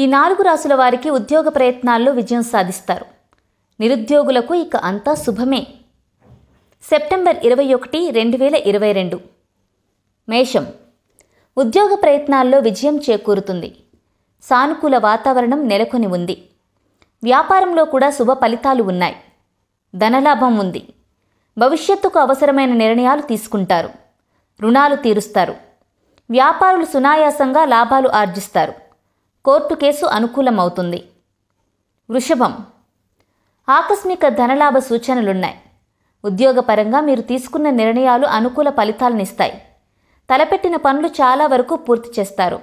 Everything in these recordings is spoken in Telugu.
ఈ నాలుగు రాసుల వారికి ఉద్యోగ ప్రయత్నాల్లో విజయం సాధిస్తారు నిరుద్యోగులకు ఇక అంతా శుభమే సెప్టెంబర్ ఇరవై ఒకటి రెండు వేల ఇరవై రెండు మేషం ఉద్యోగ ప్రయత్నాల్లో విజయం చేకూరుతుంది సానుకూల వాతావరణం నెలకొని ఉంది వ్యాపారంలో కూడా శుభ ఫలితాలు ఉన్నాయి ధనలాభం ఉంది భవిష్యత్తుకు అవసరమైన నిర్ణయాలు తీసుకుంటారు రుణాలు తీరుస్తారు వ్యాపారులు సునాయాసంగా లాభాలు ఆర్జిస్తారు కోర్టు కేసు అనుకూలమవుతుంది వృషభం ఆకస్మిక ధనలాభ సూచనలున్నాయి ఉద్యోగపరంగా మీరు తీసుకున్న నిర్ణయాలు అనుకూల ఫలితాలనిస్తాయి తలపెట్టిన పనులు చాలా వరకు పూర్తి చేస్తారు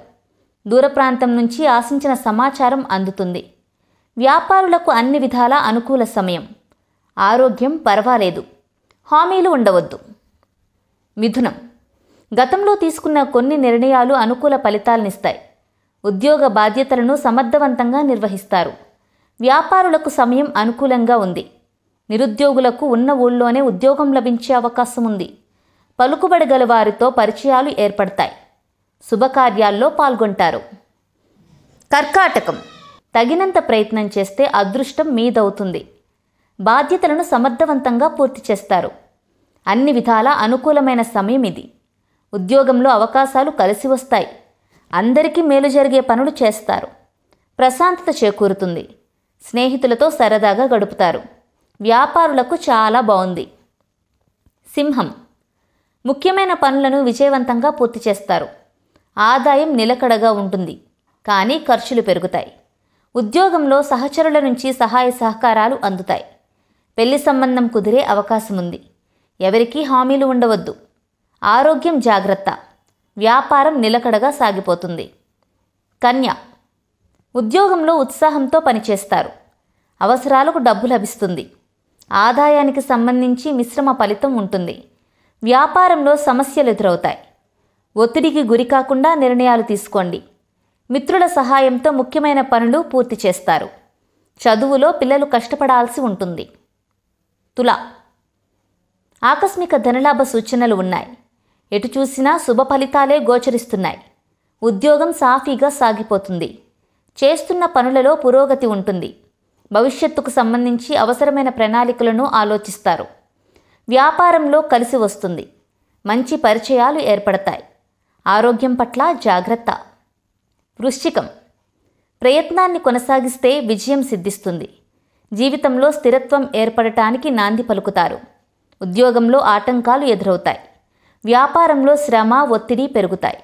దూర ప్రాంతం నుంచి ఆశించిన సమాచారం అందుతుంది వ్యాపారులకు అన్ని విధాల అనుకూల సమయం ఆరోగ్యం పర్వాలేదు హామీలు ఉండవద్దు మిథునం గతంలో తీసుకున్న కొన్ని నిర్ణయాలు అనుకూల ఫలితాలనిస్తాయి ఉద్యోగ బాధ్యతలను సమర్థవంతంగా నిర్వహిస్తారు వ్యాపారులకు సమయం అనుకూలంగా ఉంది నిరుద్యోగులకు ఉన్న ఊళ్ళోనే ఉద్యోగం లభించే అవకాశం ఉంది పలుకుబడి గల వారితో పరిచయాలు ఏర్పడతాయి శుభకార్యాల్లో పాల్గొంటారు కర్కాటకం తగినంత ప్రయత్నం చేస్తే అదృష్టం మీదవుతుంది బాధ్యతలను సమర్థవంతంగా పూర్తి చేస్తారు అన్ని విధాల అనుకూలమైన సమయం ఇది ఉద్యోగంలో అవకాశాలు కలిసి వస్తాయి అందరికీ మేలు జరిగే పనులు చేస్తారు ప్రశాంతత చేకూరుతుంది స్నేహితులతో సరదాగా గడుపుతారు వ్యాపారులకు చాలా బాగుంది సింహం ముఖ్యమైన పనులను విజయవంతంగా పూర్తి చేస్తారు ఆదాయం నిలకడగా ఉంటుంది కానీ ఖర్చులు పెరుగుతాయి ఉద్యోగంలో సహచరుల నుంచి సహాయ సహకారాలు అందుతాయి పెళ్లి సంబంధం కుదిరే అవకాశం ఉంది ఎవరికీ హామీలు ఉండవద్దు ఆరోగ్యం జాగ్రత్త వ్యాపారం నిలకడగా సాగిపోతుంది కన్య ఉద్యోగంలో ఉత్సాహంతో పనిచేస్తారు అవసరాలకు డబ్బు లభిస్తుంది ఆదాయానికి సంబంధించి మిశ్రమ ఫలితం ఉంటుంది వ్యాపారంలో సమస్యలు ఎదురవుతాయి ఒత్తిడికి గురి కాకుండా నిర్ణయాలు తీసుకోండి మిత్రుల సహాయంతో ముఖ్యమైన పనులు పూర్తి చేస్తారు చదువులో పిల్లలు కష్టపడాల్సి ఉంటుంది తులా ఆకస్మిక ధనలాభ సూచనలు ఉన్నాయి ఎటు చూసినా శుభ ఫలితాలే గోచరిస్తున్నాయి ఉద్యోగం సాఫీగా సాగిపోతుంది చేస్తున్న పనులలో పురోగతి ఉంటుంది భవిష్యత్తుకు సంబంధించి అవసరమైన ప్రణాళికలను ఆలోచిస్తారు వ్యాపారంలో కలిసి వస్తుంది మంచి పరిచయాలు ఏర్పడతాయి ఆరోగ్యం పట్ల జాగ్రత్త వృశ్చికం ప్రయత్నాన్ని కొనసాగిస్తే విజయం సిద్ధిస్తుంది జీవితంలో స్థిరత్వం ఏర్పడటానికి నాంది పలుకుతారు ఉద్యోగంలో ఆటంకాలు ఎదురవుతాయి వ్యాపారంలో శ్రమ ఒత్తిడి పెరుగుతాయి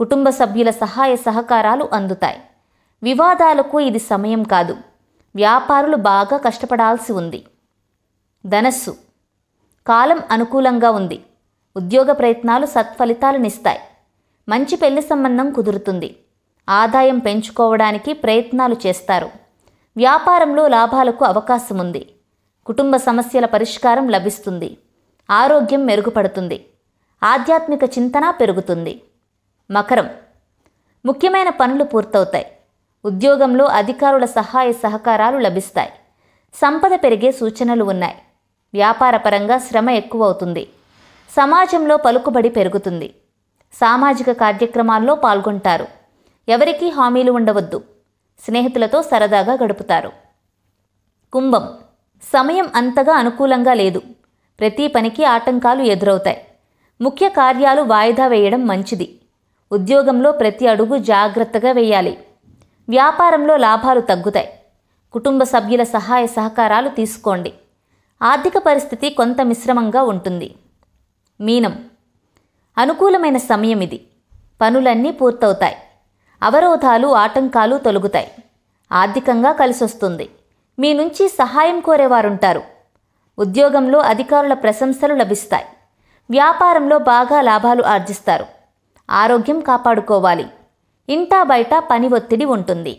కుటుంబ సభ్యుల సహాయ సహకారాలు అందుతాయి వివాదాలకు ఇది సమయం కాదు వ్యాపారులు బాగా కష్టపడాల్సి ఉంది ధనస్సు కాలం అనుకూలంగా ఉంది ఉద్యోగ ప్రయత్నాలు సత్ఫలితాలనిస్తాయి మంచి పెళ్లి సంబంధం కుదురుతుంది ఆదాయం పెంచుకోవడానికి ప్రయత్నాలు చేస్తారు వ్యాపారంలో లాభాలకు అవకాశం ఉంది కుటుంబ సమస్యల పరిష్కారం లభిస్తుంది ఆరోగ్యం మెరుగుపడుతుంది ఆధ్యాత్మిక చింతన పెరుగుతుంది మకరం ముఖ్యమైన పనులు పూర్తవుతాయి ఉద్యోగంలో అధికారుల సహాయ సహకారాలు లభిస్తాయి సంపద పెరిగే సూచనలు ఉన్నాయి వ్యాపారపరంగా శ్రమ ఎక్కువవుతుంది సమాజంలో పలుకుబడి పెరుగుతుంది సామాజిక కార్యక్రమాల్లో పాల్గొంటారు ఎవరికీ హామీలు ఉండవద్దు స్నేహితులతో సరదాగా గడుపుతారు కుంభం సమయం అంతగా అనుకూలంగా లేదు ప్రతి పనికి ఆటంకాలు ఎదురవుతాయి ముఖ్య కార్యాలు వాయిదా వేయడం మంచిది ఉద్యోగంలో ప్రతి అడుగు జాగ్రత్తగా వేయాలి వ్యాపారంలో లాభాలు తగ్గుతాయి కుటుంబ సభ్యుల సహాయ సహకారాలు తీసుకోండి ఆర్థిక పరిస్థితి కొంత మిశ్రమంగా ఉంటుంది మీనం అనుకూలమైన సమయం ఇది పనులన్నీ పూర్తవుతాయి అవరోధాలు ఆటంకాలు తొలగుతాయి ఆర్థికంగా కలిసొస్తుంది మీ నుంచి సహాయం కోరేవారుంటారు ఉద్యోగంలో అధికారుల ప్రశంసలు లభిస్తాయి వ్యాపారంలో బాగా లాభాలు ఆర్జిస్తారు ఆరోగ్యం కాపాడుకోవాలి ఇంటా బయట పని ఒత్తిడి ఉంటుంది